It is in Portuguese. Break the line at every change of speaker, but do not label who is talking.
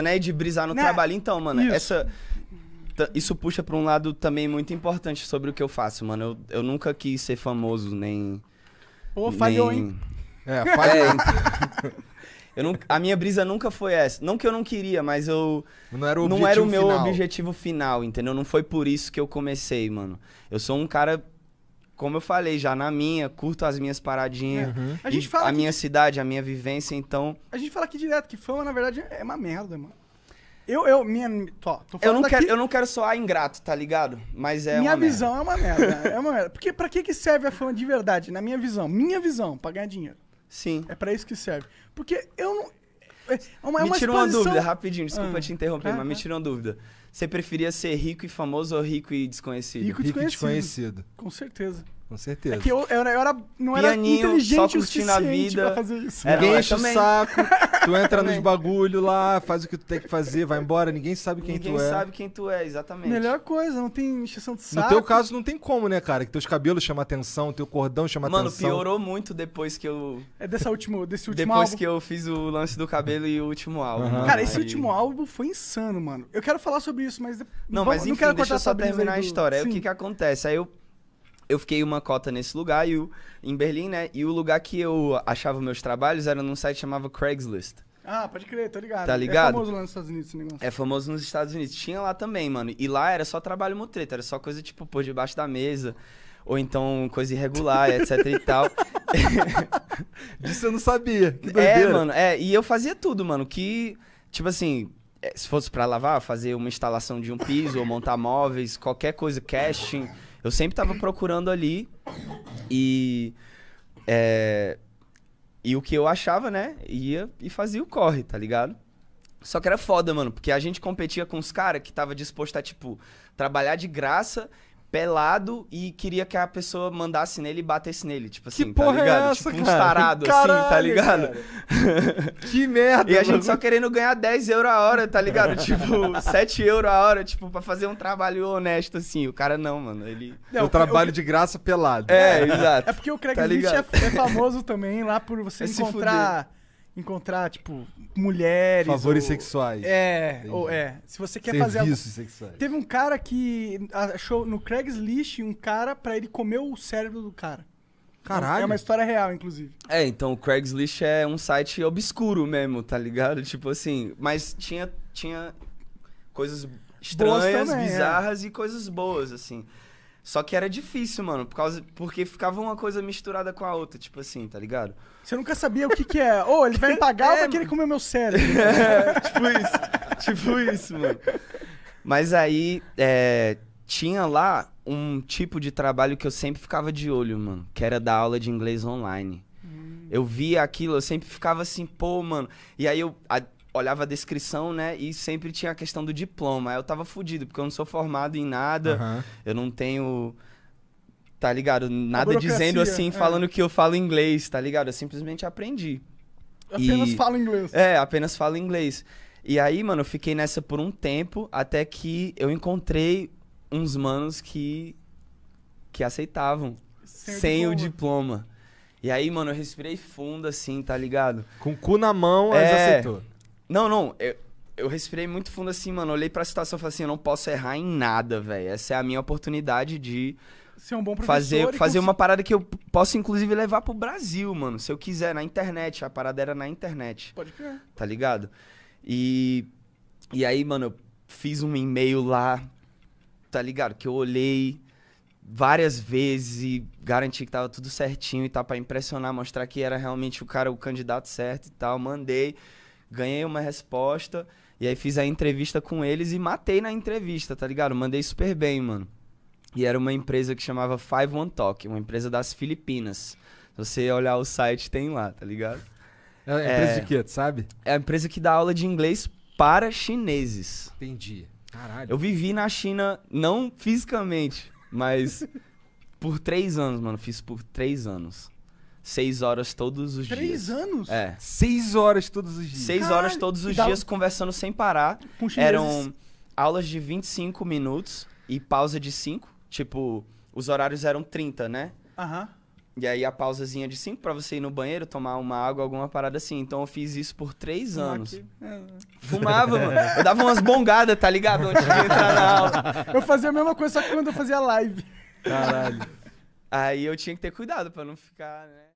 né? De brisar no né? trabalho. Então, mano, isso. essa. Isso puxa pra um lado também muito importante sobre o que eu faço, mano. Eu, eu nunca quis ser famoso, nem. Pô, falhou, nem... hein? É, falhou. É, então, eu não, a minha brisa nunca foi essa. Não que eu não queria, mas eu. Não era o, não era o meu final. objetivo final, entendeu? Não foi por isso que eu comecei, mano. Eu sou um cara como eu falei já na minha, curto as minhas paradinhas. Uhum. A gente fala a minha cidade, a minha vivência, então.
A gente fala aqui direto que fama na verdade é uma merda, mano. Eu, eu, minha. Tô, tô eu, não quero, eu
não quero soar ingrato, tá ligado? Mas é. Minha visão merda.
é uma merda. é uma merda. Porque pra que, que serve a fama de verdade? Na minha visão. Minha visão, pra ganhar dinheiro. Sim. É para isso que serve. Porque eu não, é uma, é me tirou uma exposição... dúvida, rapidinho, desculpa ah, te interromper, tá, mas me
tá. tirou uma dúvida. Você preferia ser rico e famoso ou rico e desconhecido? Rico e desconhecido. Rico e desconhecido.
Com certeza.
Com é certeza. É que eu,
eu, eu era, não era inteligente o suficiente pra fazer isso. ninguém enche o saco, tu entra nos bagulho lá, faz o que tu tem que fazer, vai embora, ninguém sabe quem ninguém tu é. Ninguém sabe quem tu é, exatamente. Melhor coisa, não tem encheção de saco. No teu caso não tem como, né, cara? Que teus cabelos chamam atenção, teu cordão chama Mano, atenção. Mano, piorou muito depois que eu... É dessa última, desse último depois álbum. Depois que
eu fiz o lance do cabelo e o último álbum. Uhum. Cara, esse Aí... último
álbum foi insano, mano. Eu quero falar sobre isso, mas... Não, mas não quero deixa eu só terminar do... a história. Sim. o que que
acontece? Aí eu eu fiquei uma cota nesse lugar e o, em Berlim, né? E o lugar que eu achava meus trabalhos era num site chamado Craigslist.
Ah, pode crer, tô ligado. Tá é ligado? É famoso lá nos Estados Unidos esse negócio. É
famoso nos Estados Unidos. Tinha lá também, mano. E lá era só trabalho mutreta, era só coisa tipo por debaixo da mesa. Ou então coisa irregular, etc e tal. Disso eu não sabia. Que é, mano, é. E eu fazia tudo, mano. Que, tipo assim, é, se fosse para lavar, fazer uma instalação de um piso, ou montar móveis, qualquer coisa, casting. Eu sempre tava procurando ali e. É, e o que eu achava, né? Ia e fazia o corre, tá ligado? Só que era foda, mano, porque a gente competia com os caras que tava disposto a, tipo, trabalhar de graça pelado e queria que a pessoa mandasse nele e batesse nele. Tipo assim, que tá porra tá ligado? É essa, tipo cara? um tarado, Caralho, assim, tá ligado? que merda, E a gente só querendo ganhar 10 euros a hora, tá ligado? tipo, 7 euros a hora, tipo, pra fazer um trabalho honesto, assim. O cara não, mano. Ele. Não, o trabalho de graça é pelado. É, exato. É
porque o tá Craigslist tá é, é, famoso também lá por você é encontrar encontrar, tipo, mulheres. Favores ou... sexuais. É, Entendi. ou é. Se você quer Serviços fazer. Serviços sexuais. Teve um cara que achou no Craigslist um cara pra ele comer o cérebro do cara. Caralho. É uma história real, inclusive.
É, então o Craigslist é um site obscuro mesmo, tá ligado? Tipo assim, mas tinha, tinha coisas estranhas, também, é. bizarras é. e coisas boas, assim. Só que era difícil, mano, por causa, porque ficava uma coisa misturada com a outra, tipo assim, tá ligado?
Você nunca sabia o que que é. Ou oh, ele vai me pagar é, ou vai querer comer meu cérebro? é, tipo isso, tipo isso, mano. Mas
aí, é, tinha lá um tipo de trabalho que eu sempre ficava de olho, mano, que era da aula de inglês online. Hum. Eu via aquilo, eu sempre ficava assim, pô, mano. E aí eu, a, olhava a descrição, né? E sempre tinha a questão do diploma. Eu tava fudido, porque eu não sou formado em nada, uhum. eu não tenho. Tá ligado? Nada dizendo assim, é. falando que eu falo inglês, tá ligado? Eu simplesmente aprendi. Apenas e... falo inglês. É, apenas falo inglês. E aí, mano, eu fiquei nessa por um tempo, até que eu encontrei uns manos que. que aceitavam. Sem, sem o diploma. diploma. E aí, mano, eu respirei fundo, assim, tá ligado? Com o cu na mão, é, aceitou. Não, não. Eu, eu respirei muito fundo assim, mano. Olhei pra situação e falei assim: eu não posso errar em nada, velho. Essa é a minha oportunidade de.
Ser um bom Fazer, fazer uma
parada que eu posso, inclusive, levar pro Brasil, mano. Se eu quiser, na internet. A parada era na internet. Pode crer. Tá ligado? E. E aí, mano, eu fiz um e-mail lá, tá ligado? Que eu olhei várias vezes e garanti que tava tudo certinho e tal, pra impressionar, mostrar que era realmente o cara, o candidato certo e tal. Mandei ganhei uma resposta. E aí fiz a entrevista com eles e matei na entrevista, tá ligado? Mandei super bem, mano. E era uma empresa que chamava Five One Talk, uma empresa das Filipinas. Se você olhar o site, tem lá, tá ligado? É uma empresa é, de quê, tu sabe? É a empresa que dá aula de inglês para chineses. Entendi. Caralho. Eu vivi na China, não fisicamente, mas por três anos, mano. Fiz por três anos seis horas todos os Três dias. Três anos? É. Seis horas todos
os dias. Seis Caralho. horas todos os dias
conversando sem parar. Com Eram aulas de 25 minutos e pausa de 5. Tipo, os horários eram 30, né? Aham. Uhum. E aí a pausazinha de 5 pra você ir no banheiro, tomar uma água, alguma parada assim. Então eu fiz isso por três anos. Aqui. É. Fumava, mano. Eu dava umas bongadas, tá ligado? Antes de entrar na aula.
Eu fazia a mesma coisa, só que quando eu fazia live.
Caralho. aí eu tinha que ter
cuidado pra não ficar, né?